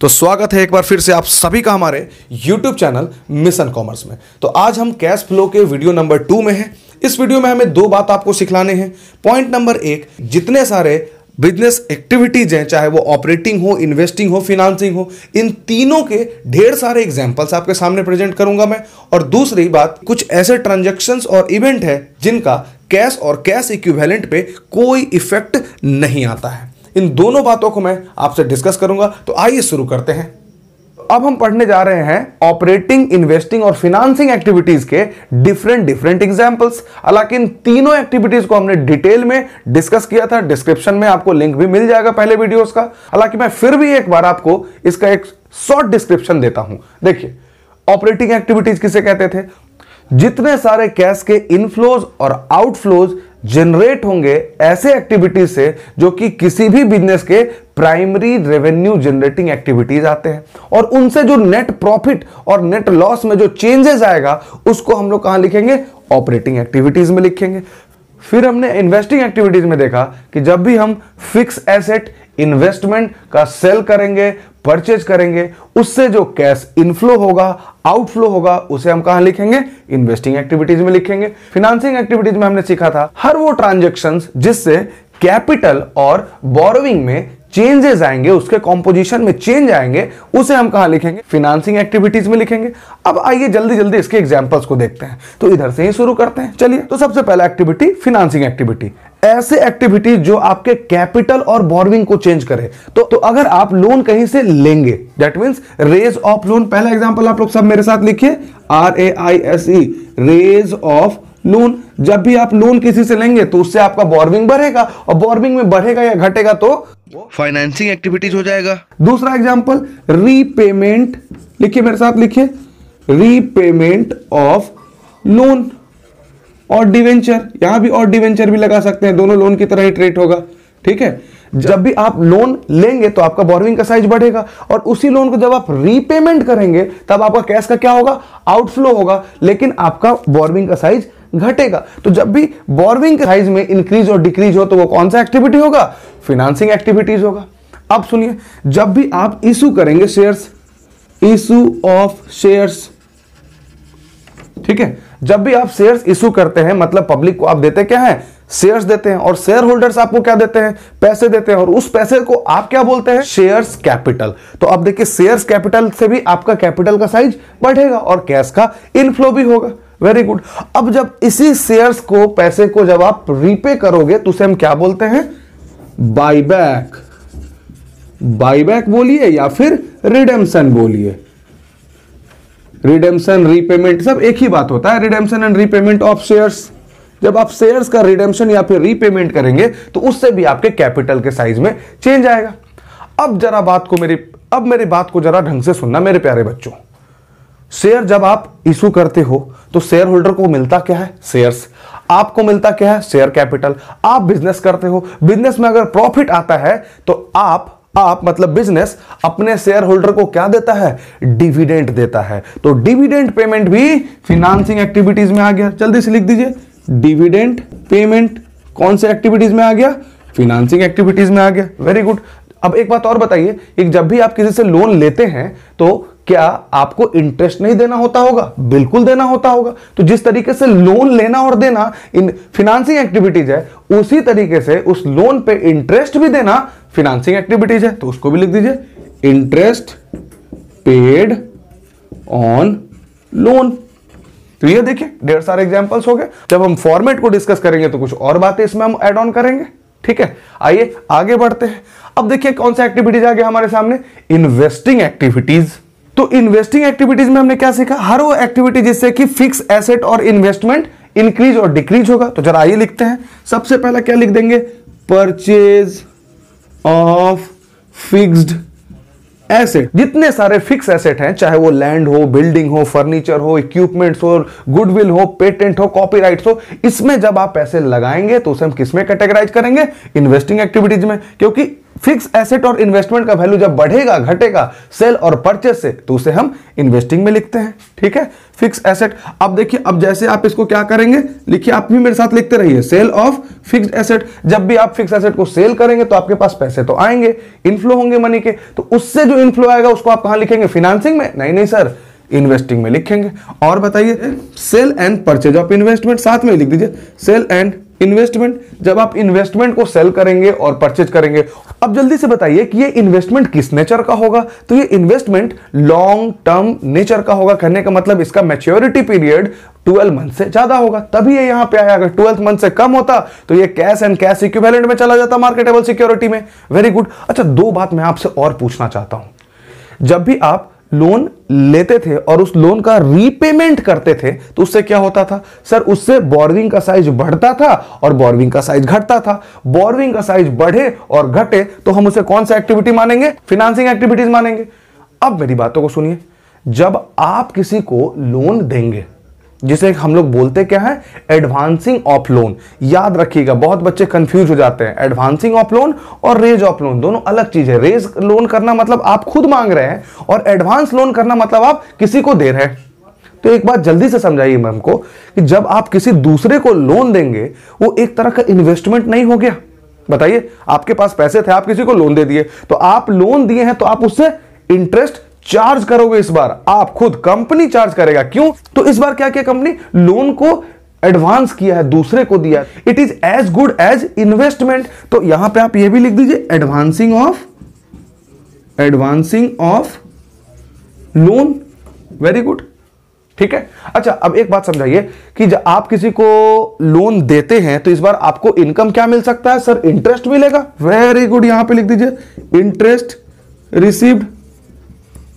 तो स्वागत है एक बार फिर से आप सभी का हमारे YouTube चैनल मिशन कॉमर्स में तो आज हम कैश फ्लो के वीडियो नंबर टू में हैं इस वीडियो में हमें दो बात आपको सिखलाने हैं पॉइंट नंबर एक जितने सारे बिजनेस एक्टिविटीज हैं चाहे वो ऑपरेटिंग हो इन्वेस्टिंग हो फिनांसिंग हो इन तीनों के ढेर सारे एग्जाम्पल्स आपके सामने प्रेजेंट करूंगा मैं और दूसरी बात कुछ ऐसे ट्रांजेक्शन और इवेंट है जिनका कैश और कैश इक्विवेलेंट पे कोई इफेक्ट नहीं आता है इन दोनों बातों को मैं आपसे डिस्कस करूंगा तो आइए शुरू करते हैं अब हम पढ़ने जा रहे हैं ऑपरेटिंग इन्वेस्टिंग और फिनांसिंग एक्टिविटीज के डिफरेंट डिफरेंट एग्जाम्पल्स हालांकि इन तीनों एक्टिविटीज को हमने डिटेल में डिस्कस किया था डिस्क्रिप्शन में आपको लिंक भी मिल जाएगा पहले वीडियोस का हालांकि मैं फिर भी एक बार आपको इसका एक शॉर्ट डिस्क्रिप्शन देता हूं देखिए ऑपरेटिंग एक्टिविटीज किसे कहते थे जितने सारे कैश के इनफ्लोज और आउटफ्लोज जनरेट होंगे ऐसे एक्टिविटीज से जो कि किसी भी बिजनेस के प्राइमरी रेवेन्यू जनरेटिंग एक्टिविटीज आते हैं और उनसे जो नेट प्रॉफिट और नेट लॉस में जो चेंजेस आएगा उसको हम लोग कहां लिखेंगे ऑपरेटिंग एक्टिविटीज में लिखेंगे फिर हमने इन्वेस्टिंग एक्टिविटीज में देखा कि जब भी हम फिक्स एसेट इन्वेस्टमेंट का सेल करेंगे परचेज करेंगे उससे जो कैश इनफ्लो होगा आउटफ्लो होगा उसे हम कहा लिखेंगे इन्वेस्टिंग एक्टिविटीज में लिखेंगे फिनेंसिंग एक्टिविटीज में हमने सीखा था हर वो ट्रांजेक्शन जिससे कैपिटल और बोरोविंग में चेंजेस आएंगे उसके कॉम्पोजिशन में चेंज आएंगे उसे हम कहा लिखेंगे फिनांसिंग एक्टिविटीज में लिखेंगे अब आइए जल्दी जल्दी इसके एग्जाम्पल्स को देखते हैं तो इधर से ही शुरू करते हैं चलिए तो सबसे पहला एक्टिविटी फिनांसिंग एक्टिविटी ऐसे एक्टिविटीज जो आपके कैपिटल और बोर्विंग को चेंज करे तो तो अगर आप लोन कहीं से लेंगे that mean raise of loan पहला एग्जाम्पल आप लोग सब मेरे साथ लिखिए R A I S E raise of loan जब भी आप लोन किसी से लेंगे तो उससे आपका बोर्विंग बढ़ेगा और बोर्विंग में बढ़ेगा या घटेगा तो फाइनेंसिंग एक्टिविटीज हो जाएगा दूसरा एग्जाम्पल रीपेमेंट लिखिए मेरे साथ लिखिए रीपेमेंट ऑफ लोन और डिवेंचर यहां भी और डिवेंचर भी लगा सकते हैं दोनों लोन की तरह ही ट्रेट होगा ठीक है जब भी आप लोन लेंगे तो आपका बोरोइंग का साइज बढ़ेगा और उसी लोन को जब आप रीपेमेंट करेंगे तब आपका कैश का क्या होगा आउटफ्लो होगा लेकिन आपका बोरोइंग का साइज घटेगा तो जब भी बोरविंग साइज में इंक्रीज और डिक्रीज हो तो वो कौन सा एक्टिविटी होगा फिनांसिंग एक्टिविटीज होगा अब सुनिए जब भी आप इशू करेंगे शेयर्स इशू ऑफ शेयर्स ठीक है जब भी आप शेयर्स इशू करते हैं मतलब पब्लिक को आप देते क्या है शेयर्स देते हैं और शेयर होल्डर्स आपको क्या देते हैं पैसे देते हैं और उस पैसे को आप क्या बोलते हैं शेयर्स कैपिटल तो अब देखिए शेयर्स कैपिटल से भी आपका कैपिटल का साइज बढ़ेगा और कैश का इनफ्लो भी होगा वेरी गुड अब जब इसी शेयर्स को पैसे को जब आप रीपे करोगे तो उसे हम क्या बोलते हैं बाईबैक बाईबैक बोलिए या फिर रिडेम्सन बोलिए रिडेम्सन रीपेमेंट सब एक ही बात होता है redemption and repayment of shares जब आप शेयर्स का रिडेम्शन या फिर रीपेमेंट करेंगे तो उससे भी आपके कैपिटल के साइज में चेंज आएगा अब जरा बात को मेरी अब मेरी बात को जरा ढंग से सुनना मेरे प्यारे बच्चों शेयर जब आप इशू करते हो तो शेयर होल्डर को मिलता क्या है शेयर्स आपको मिलता क्या है शेयर कैपिटल आप बिजनेस करते हो बिजनेस में अगर प्रॉफिट आता है तो आप आप मतलब बिजनेस अपने शेयर होल्डर को क्या देता है डिविडेंट देता है तो डिविडेंट पेमेंट भी फिनांसिंग एक्टिविटीज में आ गया जल्दी से लिख दीजिए डिविडेंट पेमेंट कौन से एक्टिविटीज में आ गया फिनांसिंग एक्टिविटीज में आ गया वेरी गुड अब एक बात और बताइए जब भी आप किसी से लोन लेते हैं तो क्या आपको इंटरेस्ट नहीं देना होता होगा बिल्कुल देना होता होगा तो जिस तरीके से लोन लेना और देना इन फिनांसिंग एक्टिविटीज है उसी तरीके से उस लोन पे इंटरेस्ट भी देना फिनांसिंग एक्टिविटीज है तो उसको भी लिख दीजिए इंटरेस्ट पेड ऑन लोन तो ये देखिए ढेर सारे एग्जाम्पल्स हो गए जब हम फॉर्मेट को डिस्कस करेंगे तो कुछ और बातें इसमें हम एड ऑन करेंगे ठीक है आइए आगे बढ़ते हैं अब देखिए कौन सा एक्टिविटीज आ गया हमारे सामने इन्वेस्टिंग एक्टिविटीज़ तो इन्वेस्टिंग एक्टिविटीज में हमने क्या सीखा हर वो एक्टिविटी जिससे कि फिक्स एसेट और इन्वेस्टमेंट इंक्रीज और डिक्रीज होगा तो जरा आइए लिखते हैं सबसे पहला क्या लिख देंगे परचेज ऑफ फिक्स्ड एसेट जितने सारे फिक्स एसेट हैं चाहे वो लैंड हो बिल्डिंग हो फर्नीचर हो इक्विपमेंट्स हो गुडविल हो पेटेंट हो कॉपीराइट हो इसमें जब आप पैसे लगाएंगे तो उसे हम किसमें कैटेगराइज करेंगे इन्वेस्टिंग एक्टिविटीज में क्योंकि फिक्स एसेट और इन्वेस्टमेंट का वैल्यू जब बढ़ेगा घटेगा सेल और परचेस से तो उसे हम इन्वेस्टिंग में लिखते हैं ठीक है फिक्स एसेट अब देखिए अब जैसे आप इसको क्या करेंगे लिखिए आप भी मेरे साथ लिखते रहिए सेल ऑफ फिक्स एसेट जब भी आप फिक्स एसेट को सेल करेंगे तो आपके पास पैसे तो आएंगे इनफ्लो होंगे मनी के तो उससे जो इनफ्लो आएगा उसको आप कहां लिखेंगे फिनांसिंग में नहीं नहीं सर इन्वेस्टिंग में लिखेंगे और बताइए sale and purchase of investment साथ में लिख दीजिए सेल एंड इन्वेस्टमेंट जब आप इन्वेस्टमेंट को सेल करेंगे और परचेज करेंगे अब जल्दी से बताइए कि ये इन्वेस्टमेंट किस नेचर का होगा तो ये इन्वेस्टमेंट लॉन्ग टर्म नेचर का होगा कहने का मतलब इसका मैच्योरिटी पीरियड 12 मंथ से ज्यादा होगा तभी ये यहां पे आया अगर 12 मंथ से कम होता तो ये कैश एंड कैश इक्विवेलेंट में चला जाता मार्केटेबल सिक्योरिटी में वेरी गुड अच्छा दो बात मैं आपसे और पूछना चाहता हूं जब भी आप लोन लेते थे और उस लोन का रीपेमेंट करते थे तो उससे क्या होता था सर उससे बोर्विंग का साइज बढ़ता था और बॉर्विंग का साइज घटता था बॉर्विंग का साइज बढ़े और घटे तो हम उसे कौन सा एक्टिविटी मानेंगे फिनांसिंग एक्टिविटीज मानेंगे अब मेरी बातों को सुनिए जब आप किसी को लोन देंगे जिसे हम लोग बोलते क्या है एडवांसिंग ऑफ लोन याद रखिएगा बहुत बच्चे कंफ्यूज हो जाते हैं एडवांसिंग ऑफ लोन और रेज ऑफ लोन दोनों अलग चीज है रेज लोन करना मतलब आप खुद मांग रहे हैं और एडवांस लोन करना मतलब आप किसी को दे रहे हैं तो एक बात जल्दी से समझाइए मैम को कि जब आप किसी दूसरे को लोन देंगे वो एक तरह का इन्वेस्टमेंट नहीं हो गया बताइए आपके पास पैसे थे आप किसी को लोन दे दिए तो आप लोन दिए हैं तो आप उससे इंटरेस्ट चार्ज करोगे इस बार आप खुद कंपनी चार्ज करेगा क्यों तो इस बार क्या किया कंपनी लोन को एडवांस किया है दूसरे को दिया it is as good as investment तो यहां पे आप यह भी लिख दीजिए advancing of advancing of loan very good ठीक है अच्छा अब एक बात समझाइए कि जब आप किसी को लोन देते हैं तो इस बार आपको इनकम क्या मिल सकता है सर इंटरेस्ट मिलेगा वेरी गुड यहां पे लिख दीजिए इंटरेस्ट रिसीव्ड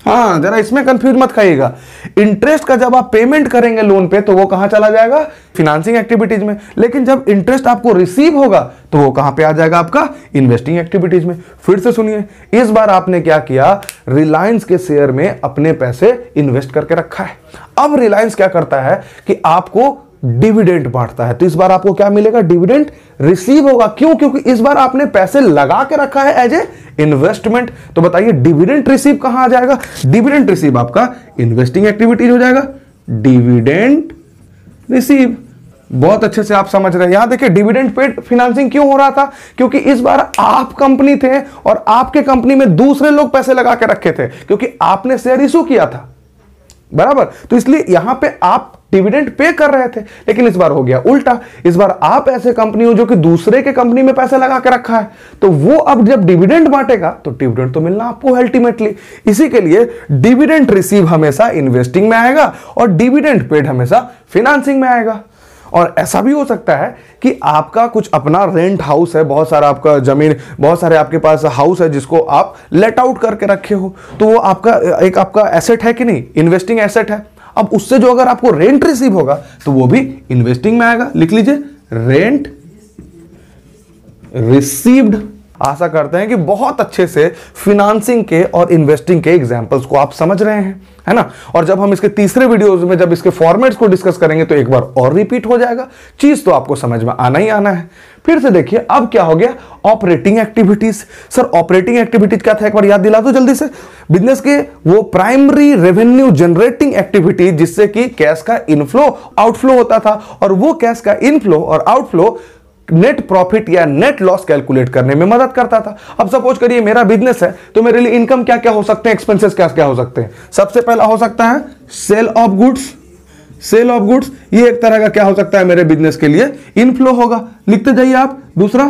हाँ जरा इसमें कंफ्यूज मत खाइएगा इंटरेस्ट का जब आप पेमेंट करेंगे लोन पे तो वो कहां चला जाएगा फिनांसिंग एक्टिविटीज में लेकिन जब इंटरेस्ट आपको रिसीव होगा तो वो कहां पे आ जाएगा आपका इन्वेस्टिंग एक्टिविटीज में फिर से सुनिए इस बार आपने क्या किया रिलायंस के शेयर में अपने पैसे इन्वेस्ट करके रखा है अब रिलायंस क्या करता है कि आपको डिविडेंट बांटता है तो इस बार आपको क्या मिलेगा डिविडेंट रिसीव होगा क्यों क्योंकि इस बार आपने पैसे लगा के रखा है एज ए इन्वेस्टमेंट तो बताइए डिविडेंट रिसीव कहां आ जाएगा डिविडेंट रिसीव आपका इन्वेस्टिंग एक्टिविटीज हो जाएगा डिविडेंट रिसीव बहुत अच्छे से आप समझ रहे हैं यहां देखिए डिविडेंट पेड फिनांसिंग क्यों हो रहा था क्योंकि इस बार आप कंपनी थे और आपके कंपनी में दूसरे लोग पैसे लगा के रखे थे क्योंकि आपने शेयर इशू किया था बराबर तो इसलिए यहां पे आप डिविडेंड पे कर रहे थे लेकिन इस बार हो गया उल्टा इस बार आप ऐसे कंपनी हो जो कि दूसरे के कंपनी में पैसा लगा के रखा है तो वो अब जब डिविडेंड बांटेगा तो डिविडेंड तो मिलना आपको अल्टीमेटली इसी के लिए डिविडेंड रिसीव हमेशा इन्वेस्टिंग में आएगा और डिविडेंड पेड हमेशा फिनांसिंग में आएगा और ऐसा भी हो सकता है कि आपका कुछ अपना रेंट हाउस है बहुत सारा आपका जमीन बहुत सारे आपके पास हाउस है जिसको आप लेट आउट करके रखे हो तो वो आपका एक आपका एसेट है कि नहीं इन्वेस्टिंग एसेट है अब उससे जो अगर आपको रेंट रिसीव होगा तो वो भी इन्वेस्टिंग में आएगा लिख लीजिए रेंट रिसीव्ड आशा करते हैं कि बहुत अच्छे से फिनांसिंग के और इन्वेस्टिंग के एग्जाम्पल्स को आप समझ रहे हैं है ना और जब हम इसके तीसरे वीडियोस में जब इसके फॉर्मेट्स को डिस्कस करेंगे तो एक बार और रिपीट हो जाएगा चीज तो आपको समझ में आना ही आना है फिर से देखिए अब क्या हो गया operating activities sir operating activities क्या था एक बार याद दिला दो जल्दी से बिजनेस के वो प्राइमरी रेवेन्यू जनरेटिंग एक्टिविटीज जिससे कि कैश का इनफ्लो आउटफ्लो होता था और वो कैश का इनफ्लो और आउटफ्लो नेट प्रॉफिट या नेट लॉस कैलकुलेट करने में मदद करता था अब सपोज करिए मेरा बिजनेस है तो मेरे लिए इनकम क्या क्या हो सकते हैं एक्सपेंसेस क्या क्या हो सकते हैं सबसे पहला हो सकता है sale of goods sale of goods ये एक तरह का क्या हो सकता है मेरे बिजनेस के लिए इनफ्लो होगा लिखते जाइए आप दूसरा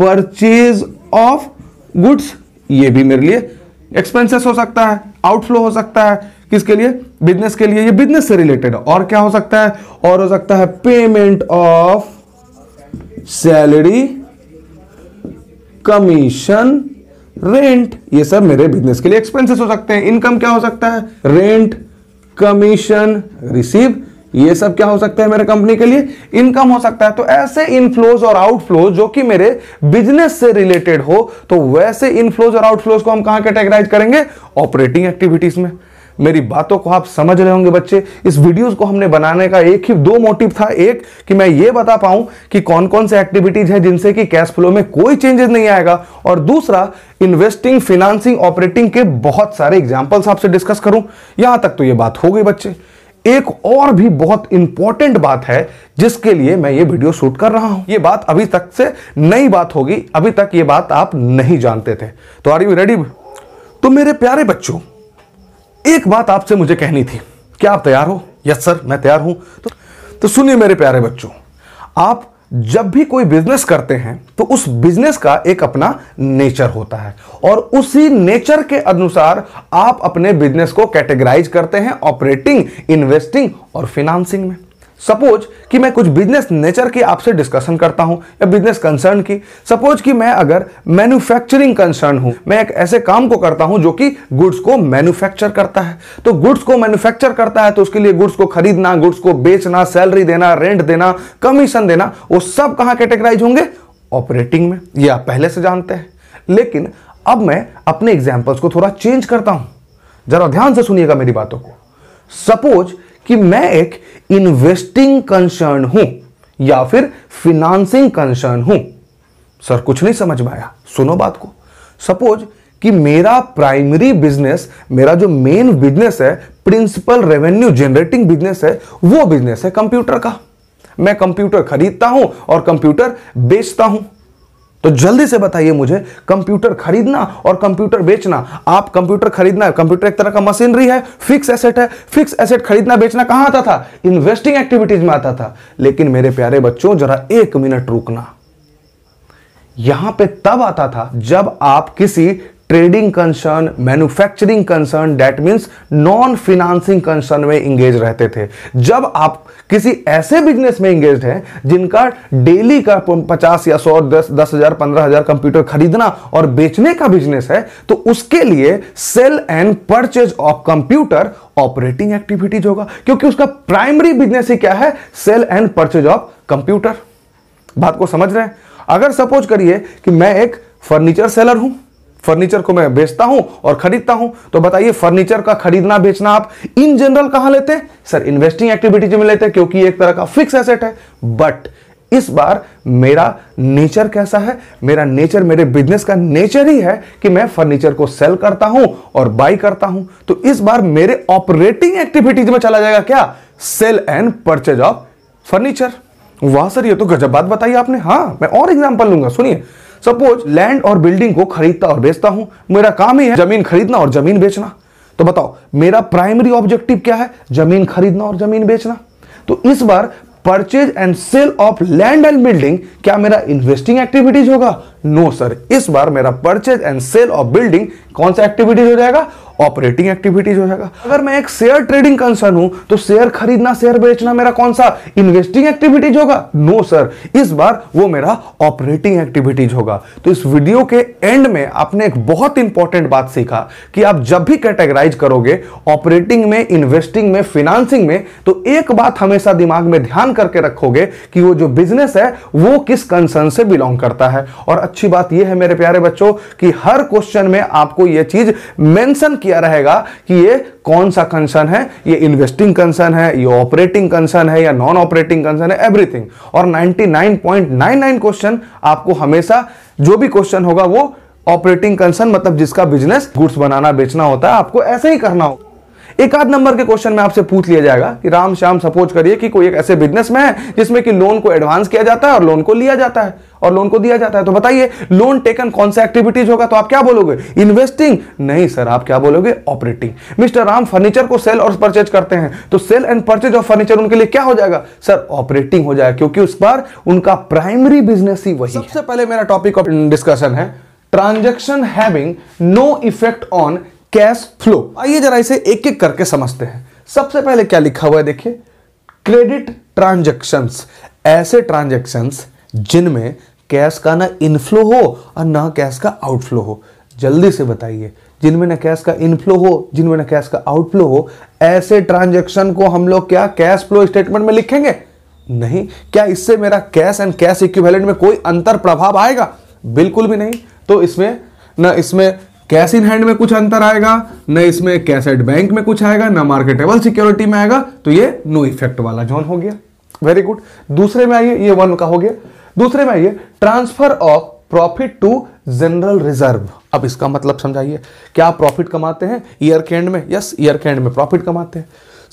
परचेज ऑफ गुड्स ये भी मेरे लिए एक्सपेंसेस हो सकता है आउटफ्लो हो सकता है किसके लिए बिजनेस के लिए ये बिजनेस से रिलेटेड और क्या हो सकता है और हो सकता है payment of salary commission rent ये सब मेरे बिजनेस के लिए एक्सपेंसेस हो सकते हैं इनकम क्या हो सकता है रेंट कमीशन रिसीव ये सब क्या हो सकता है मेरे कंपनी के लिए इनकम हो सकता है तो ऐसे इनफ्लोज और आउटफ्लोज जो कि मेरे बिजनेस से रिलेटेड हो तो वैसे इनफ्लोज और आउटफ्लोज को हम कहां कैटेगराइज करेंगे ऑपरेटिंग एक्टिविटीज में मेरी बातों को आप समझ रहे होंगे बच्चे इस वीडियोस को हमने बनाने का एक ही दो मोटिव था एक कि मैं ये बता पाऊं कि कौन कौन से एक्टिविटीज हैं जिनसे कि कैश फ्लो में कोई चेंजेस नहीं आएगा और दूसरा इन्वेस्टिंग फिनांसिंग ऑपरेटिंग के बहुत सारे एग्जाम्पल्स आपसे डिस्कस करूं यहां तक तो ये बात हो गई बच्चे एक और भी बहुत इंपॉर्टेंट बात है जिसके लिए मैं ये वीडियो शूट कर रहा हूं ये बात अभी तक से नई बात होगी अभी तक ये बात आप नहीं जानते थे तो आर यू रेडी तो मेरे प्यारे बच्चों एक बात आपसे मुझे कहनी थी क्या आप तैयार हो यस सर मैं तैयार हूं तो, तो सुनिए मेरे प्यारे बच्चों आप जब भी कोई बिजनेस करते हैं तो उस बिजनेस का एक अपना नेचर होता है और उसी नेचर के अनुसार आप अपने बिजनेस को कैटेगराइज करते हैं ऑपरेटिंग इन्वेस्टिंग और फिनांसिंग में सपोज कि मैं कुछ बिजनेस नेचर के आपसे डिस्कशन करता हूं या बिजनेस कंसर्न की सपोज कि मैं अगर मैन्युफैक्चरिंग कंसर्न हूं मैं एक ऐसे काम को करता हूं जो कि गुड्स को मैन्युफैक्चर करता है तो गुड्स को मैन्युफैक्चर करता है तो उसके लिए गुड्स को खरीदना गुड्स को बेचना सैलरी देना रेंट देना कमीशन देना वो सब कहा कैटेगराइज होंगे ऑपरेटिंग में ये आप पहले से जानते हैं लेकिन अब मैं अपने एग्जाम्पल्स को थोड़ा चेंज करता हूं जरा ध्यान से सुनिएगा मेरी बातों को सपोज कि मैं एक इन्वेस्टिंग कंसर्न हूं या फिर फिनांसिंग कंसर्न हूं सर कुछ नहीं समझ में आया सुनो बात को सपोज कि मेरा प्राइमरी बिजनेस मेरा जो मेन बिजनेस है प्रिंसिपल रेवेन्यू जनरेटिंग बिजनेस है वो बिजनेस है कंप्यूटर का मैं कंप्यूटर खरीदता हूं और कंप्यूटर बेचता हूं तो जल्दी से बताइए मुझे कंप्यूटर खरीदना और कंप्यूटर बेचना आप कंप्यूटर खरीदना कंप्यूटर एक तरह का मशीनरी है फिक्स एसेट है फिक्स एसेट खरीदना बेचना कहां आता था इन्वेस्टिंग एक्टिविटीज में आता था लेकिन मेरे प्यारे बच्चों जरा एक मिनट रुकना यहां पे तब आता था जब आप किसी trading concern manufacturing concern that means non financing concern में इंगेज रहते थे जब आप किसी ऐसे बिजनेस में इंगेज हैं जिनका डेली का पचास या सौ दस दस हजार पंद्रह हजार कंप्यूटर खरीदना और बेचने का बिजनेस है तो उसके लिए sale and purchase of computer operating activities होगा क्योंकि उसका प्राइमरी बिजनेस ही क्या है sale and purchase of computer बात को समझ रहे हैं अगर सपोज करिए कि मैं एक फर्नीचर सेलर हूं फर्नीचर को मैं बेचता हूं और खरीदता हूं तो बताइए फर्नीचर का खरीदना बेचना आप इन जनरल कहां लेते हैं सर इन्वेस्टिंग एक्टिविटीज में लेते हैं क्योंकि एक तरह का फिक्स एसेट है बट इस बार मेरा नेचर कैसा है मेरा नेचर मेरे बिजनेस का नेचर ही है कि मैं फर्नीचर को सेल करता हूं और बाय करता हूं तो इस बार मेरे ऑपरेटिंग एक्टिविटीज में चला जाएगा क्या sale and purchase of furniture वाह सर ये तो गजब बात बताई आपने हाँ मैं और एग्जांपल लूंगा सुनिए सपोज लैंड और बिल्डिंग को खरीदता और बेचता हूं मेरा काम ही है जमीन खरीदना और जमीन बेचना तो बताओ मेरा प्राइमरी ऑब्जेक्टिव क्या है जमीन खरीदना और जमीन बेचना तो इस बार purchase and sale of land and building क्या मेरा इन्वेस्टिंग एक्टिविटीज होगा नो no, सर इस बार मेरा purchase and sale of building कौन सा एक्टिविटीज हो जाएगा ऑपरेटिंग एक्टिविटीज हो जाएगा अगर मैं एक शेयर ट्रेडिंग कंसर्न हूं तो शेयर खरीदना शेयर बेचना मेरा कौन सा इन्वेस्टिंग एक्टिविटीज होगा नो no, सर इस बार वो मेरा ऑपरेटिंग एक्टिविटीज होगा तो इस वीडियो के एंड में आपने एक बहुत इंपॉर्टेंट बात सीखा कि आप जब भी कैटेगराइज करोगे ऑपरेटिंग में इन्वेस्टिंग में फिनांसिंग में तो एक बात हमेशा दिमाग में ध्यान करके रखोगे कि वो जो बिजनेस है वो किस कंसर्न से बिलोंग करता है और अच्छी बात यह है मेरे प्यारे बच्चों कि हर क्वेश्चन में आपको यह चीज मेंशन किया रहेगा कि ये कौन सा कंसर्न है ये इन्वेस्टिंग कंसर्न है ये ऑपरेटिंग कंसर्न है या नॉन ऑपरेटिंग कंसर्न है एवरीथिंग और 99.99 क्वेश्चन आपको हमेशा जो भी क्वेश्चन होगा वो ऑपरेटिंग कंसर्न मतलब जिसका बिजनेस गुड्स बनाना बेचना होता है आपको ऐसे ही करना होगा एक आध नंबर के क्वेश्चन में आपसे पूछ लिया जाएगा कि राम श्याम सपोज करिए कि कोई एक ऐसे बिजनेस में है जिसमें कि लोन को एडवांस किया जाता है और लोन को लिया जाता है और लोन को दिया जाता है तो बताइए लोन टेकन कौन सा एक्टिविटीज होगा तो आप क्या बोलोगे इन्वेस्टिंग नहीं सर आप क्या बोलोगे ऑपरेटिंग मिस्टर राम फर्नीचर को सेल और परचेज करते हैं तो sale and purchase of furniture उनके लिए क्या हो जाएगा सर ऑपरेटिंग हो जाएगा क्योंकि उस पर उनका प्राइमरी बिजनेस ही वही सबसे पहले मेरा टॉपिक ऑफ डिस्कशन है transaction having no effect on cash flow आइए जरा इसे एक एक करके समझते हैं सबसे पहले क्या लिखा हुआ है देखिए क्रेडिट ट्रांजेक्शन ऐसे ट्रांजेक्शन जिनमें कैश का ना इनफ्लो हो और ना कैश का आउटफ्लो हो जल्दी से बताइए जिनमें ना कैश का इनफ्लो हो जिनमें ना कैश का आउटफ्लो हो ऐसे ट्रांजेक्शन को हम लोग क्या कैश फ्लो स्टेटमेंट में लिखेंगे नहीं क्या इससे मेरा कैश एंड कैश इक्विवेलेंट में कोई अंतर प्रभाव आएगा बिल्कुल भी नहीं तो इसमें ना इसमें कैश इन हैंड में कुछ अंतर आएगा न इसमें कैश एट बैंक में कुछ आएगा ना मार्केटेबल सिक्योरिटी में आएगा तो ये नो इफेक्ट वाला जोन हो गया वेरी गुड दूसरे में आइए ये वन का हो गया दूसरे में आइए transfer of profit to general reserve अब इसका मतलब समझाइए क्या प्रॉफिट कमाते हैं ईयर के एंड में यस ईयर के एंड में प्रॉफिट कमाते हैं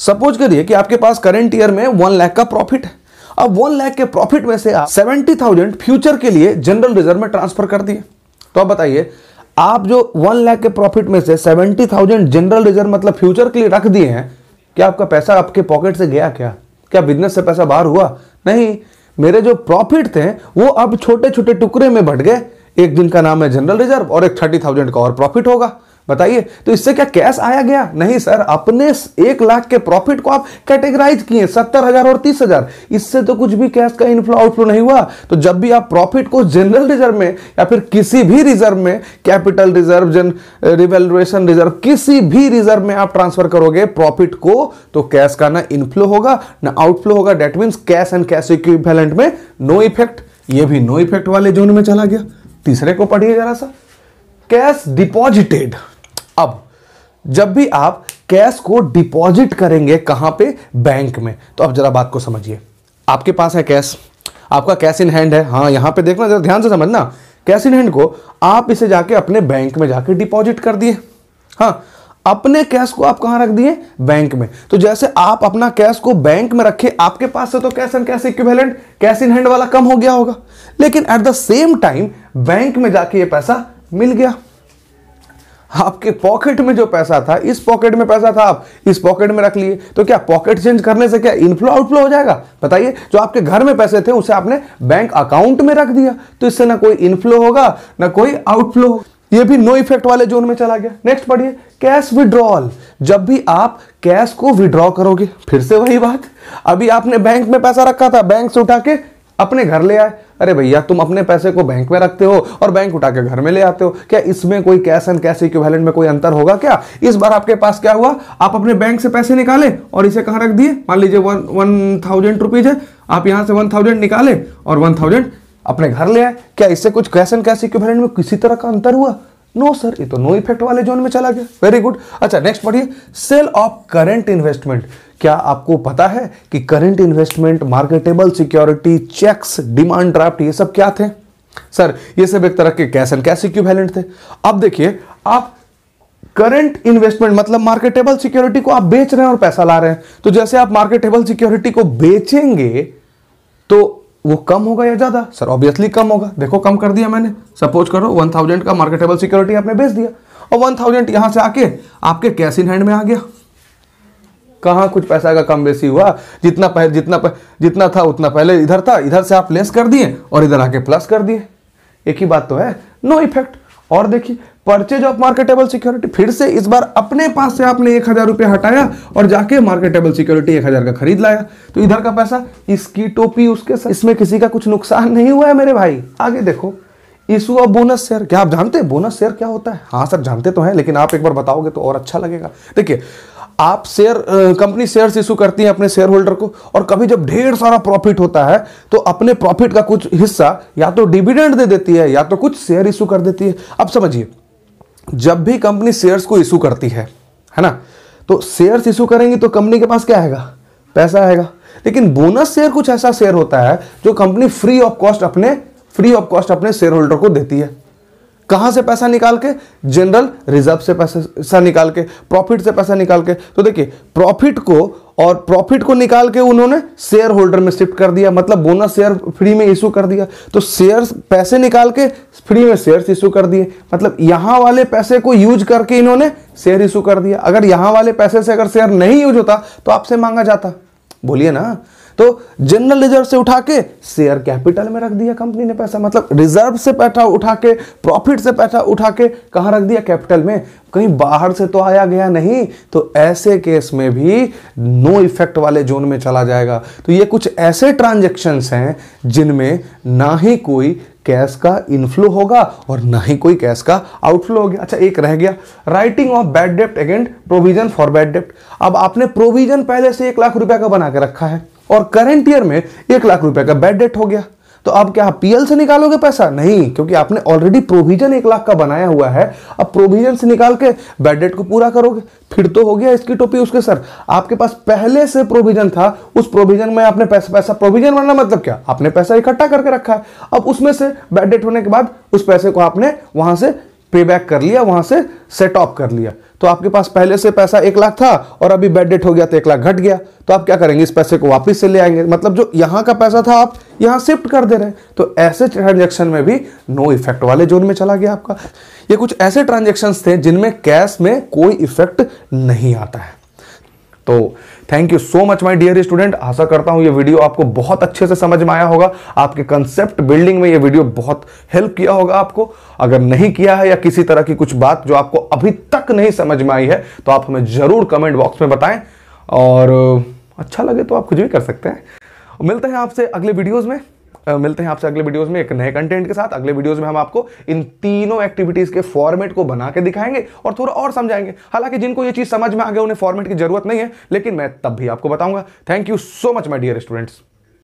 सपोज करिए कि आपके पास करंट ईयर में वन लाख का प्रॉफिट है अब वन लाख के प्रॉफिट में से आप सेवेंटी थाउजेंड फ्यूचर के लिए जनरल रिजर्व में ट्रांसफर कर दिए तो आप बताइए आप जो वन लाख के प्रॉफिट में से सेवेंटी थाउजेंड जनरल रिजर्व मतलब फ्यूचर के लिए रख दिए हैं क्या आपका पैसा आपके पॉकेट से गया क्या क्या बिजनेस से पैसा बाहर हुआ नहीं मेरे जो प्रॉफिट थे वो अब छोटे छोटे टुकड़े में बढ़ गए एक दिन का नाम है जनरल रिजर्व और एक थर्टी थाउजेंड का और प्रॉफिट होगा बताइए तो इससे क्या कैश आया गया नहीं सर अपने एक लाख के प्रॉफिट को आप कैटेगराइज किए सत्तर हजार और तीस हजार इससे तो कुछ भी कैश का इनफ्लो आउटफ्लो नहीं हुआ तो जब भी आप प्रॉफिट को जनरल रिजर्व में या फिर किसी भी रिजर्व में कैपिटल रिजर्व जन रिवेल्युएशन रिजर्व किसी भी रिजर्व में आप ट्रांसफर करोगे प्रॉफिट को तो कैश का ना इनफ्लो होगा ना आउटफ्लो होगा that mean cash and cash equivalent में नो इफेक्ट ये भी नो इफेक्ट वाले जोन में चला गया तीसरे को पढ़िए जरा सा कैश डिपॉजिटेड अब जब भी आप कैश को डिपॉजिट करेंगे कहां पे बैंक में तो अब जरा बात को समझिए आपके पास है कैश आपका कैश इन हैंड है हाँ यहां पे देखना जरा ध्यान से समझना कैश इन हैंड को आप इसे जाके अपने बैंक में जाके डिपॉजिट कर दिए हाँ अपने कैश को आप कहां रख दिए बैंक में तो जैसे आप अपना कैश को बैंक में रखे आपके पास से तो cash and cash equivalent cash in hand वाला कम हो गया होगा लेकिन at the same time bank में जाके ये पैसा मिल गया आपके पॉकेट में जो पैसा था इस पॉकेट में पैसा था आप इस पॉकेट में रख लिए तो क्या पॉकेट चेंज करने से क्या इनफ्लो आउटफ्लो हो जाएगा बताइए जो आपके घर में पैसे थे उसे आपने बैंक अकाउंट में रख दिया तो इससे ना कोई इनफ्लो होगा ना कोई आउटफ्लो ये भी नो इफेक्ट वाले जोन में चला गया नेक्स्ट पढ़िए कैश विड्रॉल जब भी आप कैश को विड्रॉ करोगे फिर से वही बात अभी आपने बैंक में पैसा रखा था बैंक से उठा के अपने घर ले आए अरे भैया तुम अपने पैसे को बैंक में रखते हो और बैंक उठा के घर में ले आते हो क्या इसमें कोई कैश एंड कैश इक्विवेलेंट में कोई अंतर होगा क्या इस बार आपके पास क्या हुआ आप अपने बैंक से पैसे निकाले और इसे कहां रख दिए मान लीजिए वन वन थाउजेंड रुपीज है आप यहां से वन थाउजेंड निकाले और वन थाउजेंड अपने घर ले आए क्या इससे कुछ कैश एंड कैश इक्विवेलेंट में किसी तरह का अंतर हुआ नो no, सर ये तो नो इफेक्ट वाले जोन में चला गया वेरी गुड अच्छा नेक्स्ट पढ़िए सेल ऑफ करेंट इन्वेस्टमेंट क्या आपको पता है कि current investment marketable security cheques demand draft ये सब क्या थे सर ये सब एक तरह के कैश एंड कैश इक्विवेलेंट थे अब देखिए आप करंट इन्वेस्टमेंट मतलब मार्केटेबल सिक्योरिटी को आप बेच रहे हैं और पैसा ला रहे हैं तो जैसे आप मार्केटेबल सिक्योरिटी को बेचेंगे तो वो कम होगा या ज्यादा सर ऑब्वियसली कम होगा देखो कम कर दिया मैंने सपोज करो वन थाउजेंड का मार्केटेबल सिक्योरिटी आपने बेच दिया और वन थाउजेंड यहां से आके आपके कैश इन हैंड में आ गया कहाँ कुछ पैसा का कम बेसी हुआ जितना पह, जितना पह, जितना था उतना पहले इधर था इधर से आप लेस कर दिए और इधर आके प्लस कर दिए एक ही बात तो है नो इफेक्ट और देखिए परचेज ऑफ मार्केटेबल सिक्योरिटी फिर से इस बार अपने पास से आपने एक हजार रुपया हटाया और जाके मार्केटेबल सिक्योरिटी एक हजार का खरीद लाया तो इधर का पैसा इसकी टोपी उसके साथ इसमें किसी का कुछ नुकसान नहीं हुआ है मेरे भाई आगे देखो इशू ऑफ बोनस शेयर क्या आप जानते हैं बोनस शेयर क्या होता है हाँ सर जानते तो हैं लेकिन आप एक बार बताओगे तो और अच्छा लगेगा देखिए आप शेयर कंपनी शेयर इशू करती है अपने शेयर होल्डर को और कभी जब ढेर सारा प्रॉफिट होता है तो अपने प्रॉफिट का कुछ हिस्सा या तो डिविडेंड दे देती है या तो कुछ शेयर इशू कर देती है अब समझिए जब भी कंपनी शेयर्स को इशू करती है है ना तो शेयर्स इशू करेंगी तो कंपनी के पास क्या आएगा पैसा आएगा लेकिन बोनस शेयर कुछ ऐसा शेयर होता है जो कंपनी फ्री ऑफ कॉस्ट अपने फ्री ऑफ कॉस्ट अपने शेयर होल्डर को देती है कहां से पैसा निकाल के जनरल रिजर्व से पैसा निकाल के प्रॉफिट से पैसा निकाल के तो देखिए प्रॉफिट को और प्रॉफिट को निकाल के उन्होंने शेयर होल्डर में शिफ्ट कर दिया मतलब बोनस शेयर फ्री में इशू कर दिया तो शेयर पैसे निकाल के फ्री में शेयर इशू कर दिए मतलब यहां वाले पैसे को यूज करके इन्होंने शेयर इशू कर दिया अगर यहां वाले पैसे से अगर शेयर नहीं यूज होता तो आपसे मांगा जाता बोलिए ना तो जनरल रिजर्व से उठा के शेयर कैपिटल में रख दिया कंपनी ने पैसा मतलब रिजर्व से पैसा उठा के प्रॉफिट से पैसा उठा के कहां रख दिया कैपिटल में कहीं बाहर से तो आया गया नहीं तो ऐसे केस में भी नो इफेक्ट वाले जोन में चला जाएगा तो ये कुछ ऐसे ट्रांजेक्शन्स हैं जिनमें ना ही कोई कैश का इनफ्लो होगा और ना ही कोई कैश का आउटफ्लो हो गया अच्छा एक रह गया writing of bad dept against provision for bad डेप्ट अब आपने प्रोविजन पहले से एक लाख रुपए का बना के रखा है और करंट ईयर में एक लाख रुपए का बैड डेट हो गया तो अब क्या पीएल से निकालोगे पैसा नहीं क्योंकि आपने ऑलरेडी प्रोविजन एक लाख का बनाया हुआ है अब प्रोविजन से निकाल के बेड डेट को पूरा करोगे फिर तो हो गया इसकी टोपी उसके सर आपके पास पहले से प्रोविजन था उस प्रोविजन में आपने पैसा पैसा प्रोविजन बनना मतलब क्या आपने पैसा इकट्ठा करके रखा है अब उसमें से बेड डेट होने के बाद उस पैसे को आपने वहां से पे बैक कर लिया वहां से सेट ऑफ कर लिया तो आपके पास पहले से पैसा एक लाख था और अभी बेड डेट हो गया तो एक लाख घट गया तो आप क्या करेंगे इस पैसे को वापस से ले आएंगे मतलब जो यहां का पैसा था आप यहां शिफ्ट कर दे रहे हैं तो ऐसे ट्रांजेक्शन में भी नो इफेक्ट वाले जोन में चला गया आपका ये कुछ ऐसे ट्रांजेक्शन थे जिनमें कैश में कोई इफेक्ट नहीं आता है तो thank you so much my dear student आशा करता हूं ये वीडियो आपको बहुत अच्छे से समझ में आया होगा आपके कंसेप्ट बिल्डिंग में ये वीडियो बहुत हेल्प किया होगा आपको अगर नहीं किया है या किसी तरह की कुछ बात जो आपको अभी तक नहीं समझ में आई है तो आप हमें जरूर कमेंट बॉक्स में बताएं और अच्छा लगे तो आप कुछ भी कर सकते हैं मिलते हैं आपसे अगले वीडियोज़ में मिलते हैं आपसे अगले वीडियोस में एक नए कंटेंट के साथ अगले वीडियोस में हम आपको इन तीनों एक्टिविटीज के फॉर्मेट को बना के दिखाएंगे और थोड़ा और समझाएंगे हालांकि जिनको ये चीज समझ में आ गया उन्हें फॉर्मेट की जरूरत नहीं है लेकिन मैं तब भी आपको बताऊंगा thank you so much my dear students